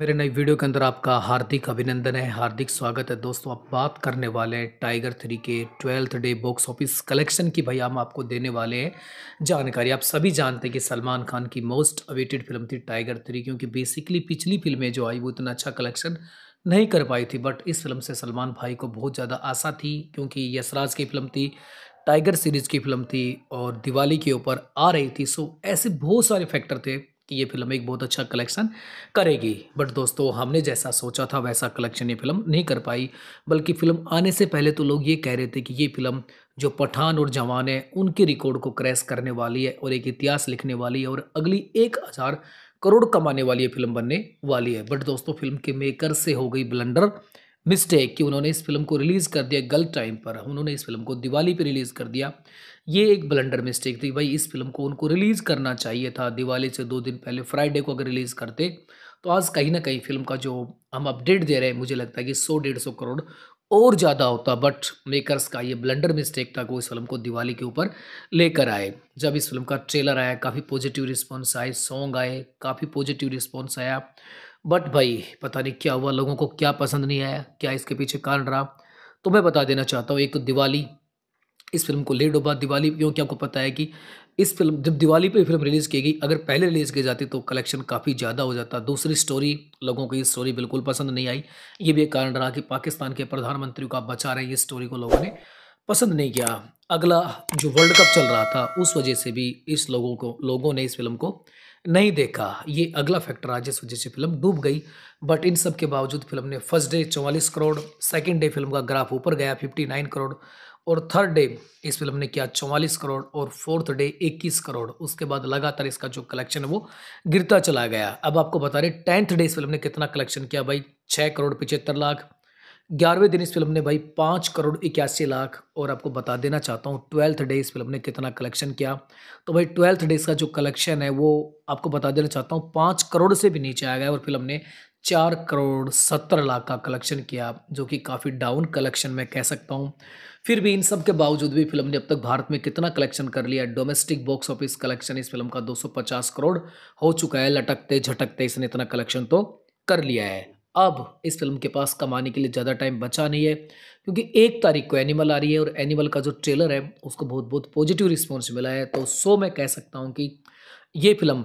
मेरे नई वीडियो के अंदर आपका हार्दिक अभिनंदन है हार्दिक स्वागत है दोस्तों आप बात करने वाले हैं टाइगर थ्री के twelfth day box office collection की भाई हम आपको देने वाले हैं जानकारी आप सभी जानते हैं कि सलमान खान की मोस्ट अवेटेड फिल्म थी टाइगर थ्री क्योंकि बेसिकली पिछली फिल्में जो आई वो इतना अच्छा कलेक्शन नहीं कर पाई थी बट इस फिल्म से सलमान भाई को बहुत ज़्यादा आशा थी क्योंकि यसराज की फिल्म थी टाइगर सीरीज़ की फिल्म थी और दिवाली के ऊपर आ रही थी सो ऐसे बहुत सारे फैक्टर थे कि ये फिल्म एक बहुत अच्छा कलेक्शन करेगी बट दोस्तों हमने जैसा सोचा था वैसा कलेक्शन ये फिल्म नहीं कर पाई बल्कि फिल्म आने से पहले तो लोग ये कह रहे थे कि ये फिल्म जो पठान और जवान है उनके रिकॉर्ड को क्रैश करने वाली है और एक इतिहास लिखने वाली है और अगली एक हज़ार करोड़ कमाने वाली ये फिल्म बनने वाली है बट दोस्तों फिल्म के मेकर से हो गई ब्लंडर मिस्टेक कि उन्होंने इस फिल्म को रिलीज़ कर दिया गलत टाइम पर उन्होंने इस फिल्म को दिवाली पर रिलीज़ कर दिया ये एक ब्लंडर मिस्टेक थी भाई इस फिल्म को उनको रिलीज़ करना चाहिए था दिवाली से दो दिन पहले फ्राइडे को अगर रिलीज़ करते तो आज कहीं ना कहीं फिल्म का जो हम अपडेट दे रहे हैं मुझे लगता है कि सौ डेढ़ सौ करोड़ और ज़्यादा होता बट मेकर्स का ये ब्लंडर मिस्टेक था कि वो इस फिल्म को दिवाली के ऊपर लेकर आए जब इस फिल्म का ट्रेलर आया काफ़ी पॉजिटिव रिस्पॉन्स आए सॉन्ग आए काफ़ी पॉजिटिव रिस्पॉन्स आया बट भाई पता नहीं क्या हुआ लोगों को क्या पसंद नहीं आया क्या इसके पीछे कारण रहा तो मैं बता देना चाहता हूँ एक तो दिवाली इस फिल्म को लेट हो बाद दिवाली क्योंकि आपको पता है कि इस फिल्म जब दिवाली पे फिल्म रिलीज़ की गई अगर पहले रिलीज़ की जाती तो कलेक्शन काफ़ी ज़्यादा हो जाता दूसरी स्टोरी लोगों को ये स्टोरी बिल्कुल पसंद नहीं आई ये भी एक कारण रहा कि पाकिस्तान के प्रधानमंत्री को आप बचा रहे ये स्टोरी को लोगों ने पसंद नहीं किया अगला जो वर्ल्ड कप चल रहा था उस वजह से भी इस लोगों को लोगों ने इस फिल्म को नहीं देखा ये अगला फैक्टर आज जिस वजह से फिल्म डूब गई बट इन सब के बावजूद फिल्म ने फर्स्ट डे चौवालीस करोड़ सेकेंड डे फिल्म का ग्राफ ऊपर गया फिफ्टी नाइन करोड़ और थर्ड डे इस फिल्म ने किया चौवालीस करोड़ और फोर्थ डे इक्कीस करोड़ उसके बाद लगातार इसका जो कलेक्शन है वो गिरता चला गया अब आपको बता रहे टेंथ डे इस फिल्म ने कितना कलेक्शन किया भाई छः करोड़ पचहत्तर लाख ग्यारहवें दिन इस फिल्म ने भाई पाँच करोड़ इक्यासी लाख और आपको बता देना चाहता हूँ ट्वेल्थ डे इस फिल्म ने कितना कलेक्शन किया तो भाई ट्वेल्थ डे इसका जो कलेक्शन है वो आपको बता देना चाहता हूँ पाँच करोड़ से भी नीचे आया गया और फिल्म ने चार करोड़ सत्तर लाख का कलेक्शन किया जो कि काफ़ी डाउन कलेक्शन मैं कह सकता हूँ फिर भी इन सब के बावजूद भी फिल्म ने अब तक भारत में कितना कलेक्शन कर लिया डोमेस्टिक बॉक्स ऑफिस कलेक्शन इस फिल्म का 250 करोड़ हो चुका है लटकते झटकते इसने इतना कलेक्शन तो कर लिया है अब इस फिल्म के पास कमाने के लिए ज़्यादा टाइम बचा नहीं है क्योंकि एक तारीख को एनिमल आ रही है और एनिमल का जो ट्रेलर है उसको बहुत बहुत पॉजिटिव रिस्पॉन्स मिला है तो सो मैं कह सकता हूँ कि ये फिल्म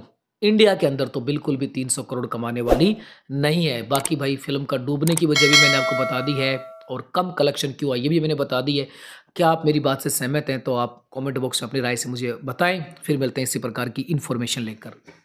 इंडिया के अंदर तो बिल्कुल भी 300 करोड़ कमाने वाली नहीं है बाकी भाई फिल्म का डूबने की वजह भी मैंने आपको बता दी है और कम कलेक्शन क्यों आई ये भी मैंने बता दी है क्या आप मेरी बात से सहमत हैं तो आप कमेंट बॉक्स में अपनी राय से मुझे बताएं फिर मिलते हैं इसी प्रकार की इन्फॉर्मेशन लेकर